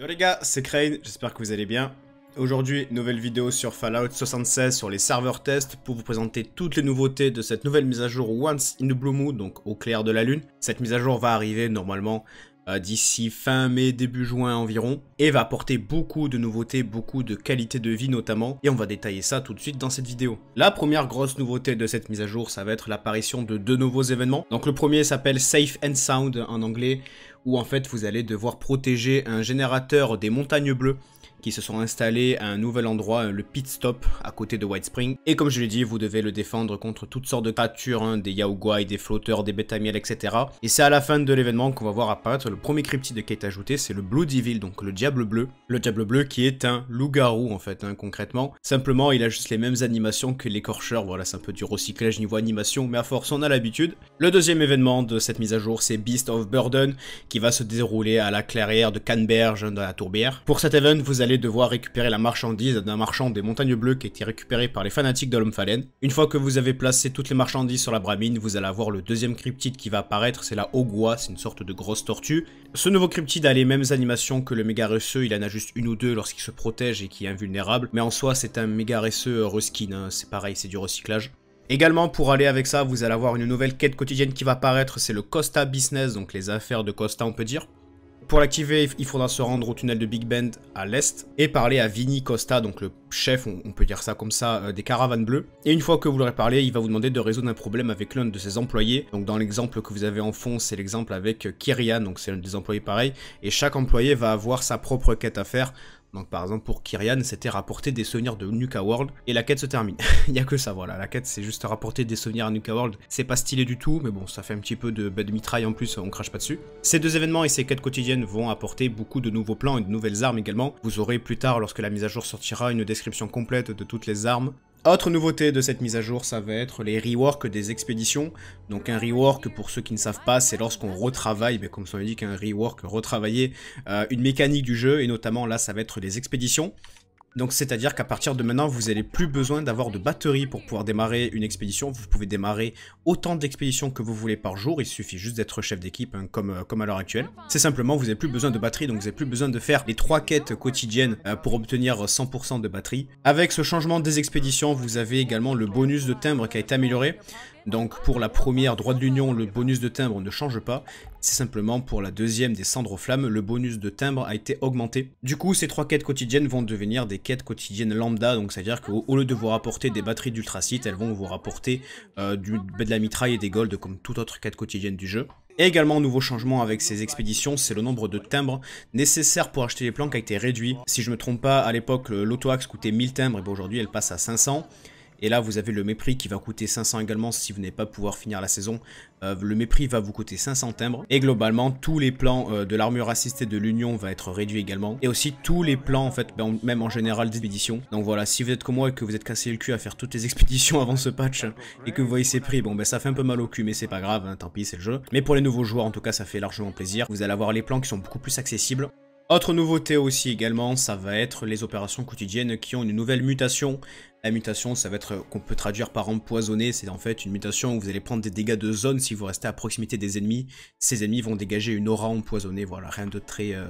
Yo les gars, c'est Crane, j'espère que vous allez bien. Aujourd'hui, nouvelle vidéo sur Fallout 76 sur les serveurs tests pour vous présenter toutes les nouveautés de cette nouvelle mise à jour Once in the Blue Moon, donc au clair de la lune. Cette mise à jour va arriver normalement euh, d'ici fin mai, début juin environ, et va apporter beaucoup de nouveautés, beaucoup de qualité de vie notamment, et on va détailler ça tout de suite dans cette vidéo. La première grosse nouveauté de cette mise à jour, ça va être l'apparition de deux nouveaux événements. Donc le premier s'appelle Safe and Sound en anglais, où en fait vous allez devoir protéger un générateur des montagnes bleues qui se sont installés à un nouvel endroit, le pit stop, à côté de White Spring. Et comme je l'ai dit, vous devez le défendre contre toutes sortes de créatures, hein, des Yaoguai, des flotteurs, des bêta etc. Et c'est à la fin de l'événement qu'on va voir apparaître le premier cryptide qui est ajouté, c'est le Blue Devil, donc le diable bleu. Le diable bleu qui est un loup-garou en fait, hein, concrètement. Simplement, il a juste les mêmes animations que l'écorcheur, voilà, c'est un peu du recyclage niveau animation, mais à force on a l'habitude. Le deuxième événement de cette mise à jour, c'est Beast of Burden, qui va se dérouler à la clairière de Canberge, hein, dans la tourbière. Pour cet event, vous allez devoir récupérer la marchandise d'un marchand des montagnes bleues qui a été récupéré par les fanatiques de l'homme Une fois que vous avez placé toutes les marchandises sur la bramine, vous allez avoir le deuxième cryptide qui va apparaître, c'est la Ogwa, c'est une sorte de grosse tortue. Ce nouveau cryptide a les mêmes animations que le méga resseux il en a juste une ou deux lorsqu'il se protège et qui est invulnérable, mais en soi c'est un méga resseux euh, reskin, hein. c'est pareil, c'est du recyclage. Également, pour aller avec ça, vous allez avoir une nouvelle quête quotidienne qui va apparaître, c'est le Costa Business, donc les affaires de Costa on peut dire. Pour l'activer, il faudra se rendre au tunnel de Big Bend à l'est et parler à Vini Costa, donc le chef, on, peut dire ça comme ça, euh, des caravanes bleues. Et une fois que vous l'aurez parlé, il va vous demander de résoudre un problème avec l'un de ses employés. Donc dans l'exemple que vous avez en fond, c'est l'exemple avec Kyrian, donc c'est l'un des employés pareil. Et chaque employé va avoir sa propre quête à faire donc par exemple pour Kyrian c'était rapporter des souvenirs de Nuka World et la quête se termine. Il n'y a que ça voilà, la quête c'est juste rapporter des souvenirs à Nuka World. C'est pas stylé du tout mais bon ça fait un petit peu de, de mitraille en plus, on crache pas dessus. Ces deux événements et ces quêtes quotidiennes vont apporter beaucoup de nouveaux plans et de nouvelles armes également. Vous aurez plus tard lorsque la mise à jour sortira une description complète de toutes les armes, autre nouveauté de cette mise à jour, ça va être les rework des expéditions. Donc un rework, pour ceux qui ne savent pas, c'est lorsqu'on retravaille, mais ben, comme ça on dit qu'un rework, retravailler euh, une mécanique du jeu, et notamment là ça va être les expéditions. Donc c'est-à-dire qu'à partir de maintenant, vous n'avez plus besoin d'avoir de batterie pour pouvoir démarrer une expédition. Vous pouvez démarrer autant d'expéditions que vous voulez par jour. Il suffit juste d'être chef d'équipe, hein, comme, euh, comme à l'heure actuelle. C'est simplement, vous n'avez plus besoin de batterie, donc vous n'avez plus besoin de faire les trois quêtes quotidiennes euh, pour obtenir 100% de batterie. Avec ce changement des expéditions, vous avez également le bonus de timbre qui a été amélioré. Donc pour la première droit de l'union, le bonus de timbre ne change pas, c'est simplement pour la deuxième des cendres aux flammes, le bonus de timbre a été augmenté. Du coup, ces trois quêtes quotidiennes vont devenir des quêtes quotidiennes lambda, donc c'est-à-dire qu'au lieu de vous rapporter des batteries d'ultracite, elles vont vous rapporter euh, de la mitraille et des golds comme toute autre quête quotidienne du jeu. Et également, nouveau changement avec ces expéditions, c'est le nombre de timbres nécessaires pour acheter les plans qui a été réduit. Si je ne me trompe pas, à l'époque, l'auto-axe coûtait 1000 timbres, et ben aujourd'hui elle passe à 500. Et là, vous avez le mépris qui va coûter 500 également si vous n'êtes pas pouvoir finir la saison. Euh, le mépris va vous coûter 500 timbres. Et globalement, tous les plans euh, de l'armure assistée de l'Union va être réduit également. Et aussi tous les plans, en fait, ben, même en général d'expédition. Donc voilà, si vous êtes comme moi et que vous êtes cassé le cul à faire toutes les expéditions avant ce patch et que vous voyez ces prix, bon ben ça fait un peu mal au cul, mais c'est pas grave, hein, tant pis, c'est le jeu. Mais pour les nouveaux joueurs, en tout cas, ça fait largement plaisir. Vous allez avoir les plans qui sont beaucoup plus accessibles. Autre nouveauté aussi également, ça va être les opérations quotidiennes qui ont une nouvelle mutation. La mutation, ça va être qu'on peut traduire par empoisonné, c'est en fait une mutation où vous allez prendre des dégâts de zone si vous restez à proximité des ennemis. Ces ennemis vont dégager une aura empoisonnée, voilà, rien de très euh,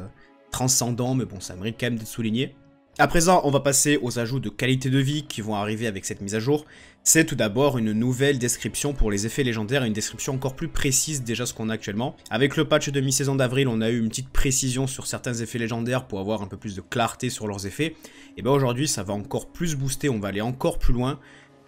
transcendant, mais bon, ça mérite quand même d'être souligné. À présent, on va passer aux ajouts de qualité de vie qui vont arriver avec cette mise à jour. C'est tout d'abord une nouvelle description pour les effets légendaires, une description encore plus précise déjà ce qu'on a actuellement. Avec le patch de mi-saison d'avril, on a eu une petite précision sur certains effets légendaires pour avoir un peu plus de clarté sur leurs effets. Et bien aujourd'hui, ça va encore plus booster, on va aller encore plus loin.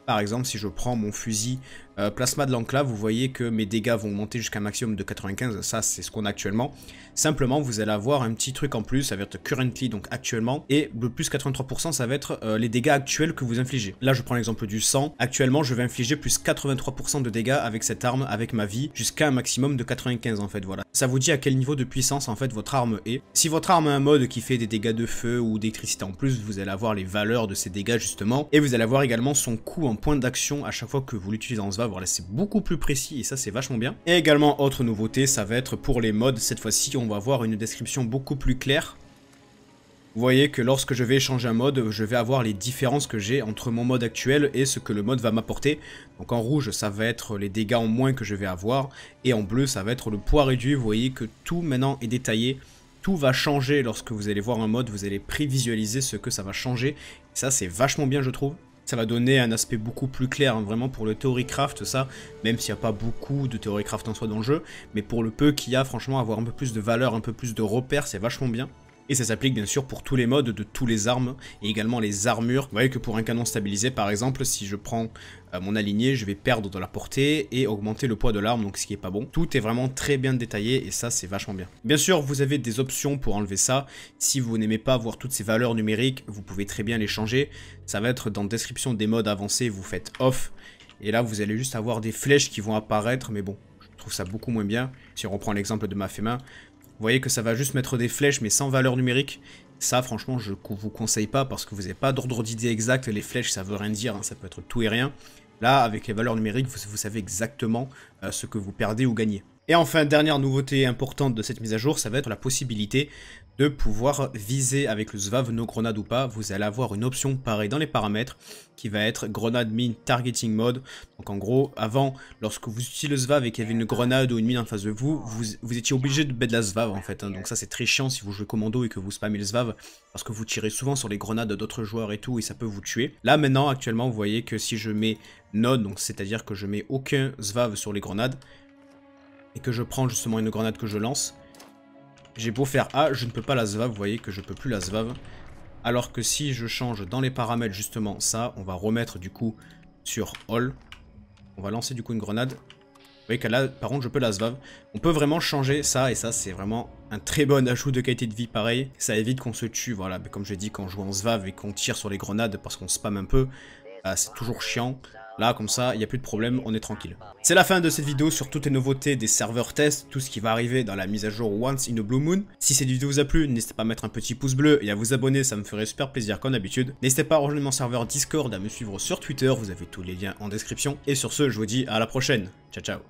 Par exemple, si je prends mon fusil euh, plasma de l'enclave, vous voyez que mes dégâts vont monter jusqu'à un maximum de 95, ça c'est ce qu'on a actuellement. Simplement, vous allez avoir un petit truc en plus, ça va être currently, donc actuellement, et le plus 83%, ça va être euh, les dégâts actuels que vous infligez. Là, je prends l'exemple du sang. Actuellement, je vais infliger plus 83% de dégâts avec cette arme, avec ma vie, jusqu'à un maximum de 95 en fait, voilà. Ça vous dit à quel niveau de puissance en fait votre arme est. Si votre arme a un mode qui fait des dégâts de feu ou d'électricité en plus, vous allez avoir les valeurs de ces dégâts justement, et vous allez avoir également son coût en point d'action à chaque fois que vous l'utilisez en SVA. Voilà, c'est beaucoup plus précis et ça, c'est vachement bien. Et également, autre nouveauté, ça va être pour les modes. Cette fois-ci, on va avoir une description beaucoup plus claire vous voyez que lorsque je vais changer un mode, je vais avoir les différences que j'ai entre mon mode actuel et ce que le mode va m'apporter. Donc en rouge, ça va être les dégâts en moins que je vais avoir. Et en bleu, ça va être le poids réduit. Vous voyez que tout maintenant est détaillé. Tout va changer lorsque vous allez voir un mode. Vous allez prévisualiser ce que ça va changer. ça, c'est vachement bien, je trouve ça va donner un aspect beaucoup plus clair, hein, vraiment pour le theorycraft, ça, même s'il n'y a pas beaucoup de theorycraft en soi dans le jeu, mais pour le peu qu'il y a, franchement, avoir un peu plus de valeur, un peu plus de repères, c'est vachement bien. Et ça s'applique bien sûr pour tous les modes de tous les armes et également les armures. Vous voyez que pour un canon stabilisé par exemple, si je prends euh, mon aligné, je vais perdre de la portée et augmenter le poids de l'arme, donc ce qui est pas bon. Tout est vraiment très bien détaillé et ça c'est vachement bien. Bien sûr, vous avez des options pour enlever ça. Si vous n'aimez pas voir toutes ces valeurs numériques, vous pouvez très bien les changer. Ça va être dans description des modes avancés, vous faites off. Et là, vous allez juste avoir des flèches qui vont apparaître, mais bon, je trouve ça beaucoup moins bien. Si on reprend l'exemple de ma fémur. Vous voyez que ça va juste mettre des flèches mais sans valeur numérique. Ça, franchement, je vous conseille pas parce que vous n'avez pas d'ordre d'idée exact. Les flèches, ça veut rien dire, hein, ça peut être tout et rien. Là, avec les valeurs numériques, vous, savez exactement euh, ce que vous perdez ou gagnez. Et enfin, dernière nouveauté importante de cette mise à jour, ça va être la possibilité de pouvoir viser avec le svav nos grenades ou pas, vous allez avoir une option pareille dans les paramètres qui va être grenade mine targeting mode. Donc en gros, avant, lorsque vous utilisez le svav et qu'il y avait une grenade ou une mine en face de vous, vous, étiez obligé de mettre la svav en fait. Hein. Donc ça c'est très chiant si vous jouez commando et que vous spammez le svav parce que vous tirez souvent sur les grenades d'autres joueurs et tout et ça peut vous tuer. Là maintenant, actuellement, vous voyez que si je mets none, donc c'est-à-dire que je mets aucun svav sur les grenades et que je prends justement une grenade que je lance, j'ai beau faire A, je ne peux pas la SVAV, vous voyez que je peux plus la SVAV. Alors que si je change dans les paramètres justement ça, on va remettre du coup sur All. On va lancer du coup une grenade. Vous voyez que là, par contre, je peux la SVAV. On peut vraiment changer ça, et ça, c'est vraiment un très bon ajout de qualité de vie pareil. Ça évite qu'on se tue, voilà. Mais comme je dis, quand on joue en SVAV et qu'on tire sur les grenades parce qu'on spam un peu, bah, c'est toujours chiant comme ça, il n'y a plus de problème, on est tranquille. C'est la fin de cette vidéo sur toutes les nouveautés des serveurs test, tout ce qui va arriver dans la mise à jour Once in a Blue Moon. Si cette vidéo vous a plu, n'hésitez pas à mettre un petit pouce bleu et à vous abonner, ça me ferait super plaisir comme d'habitude. N'hésitez pas à rejoindre mon serveur Discord, à me suivre sur Twitter, vous avez tous les liens en description. Et sur ce, je vous dis à la prochaine. Ciao, ciao.